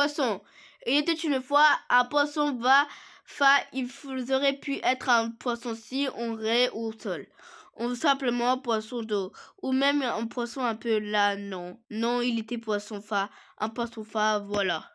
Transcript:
poisson. Il était une fois un poisson va fa il aurait pu être un poisson si on ré ou sol. On simplement poisson d'eau. Ou même un poisson un peu là, non. Non, il était poisson fa. Un poisson fa, voilà.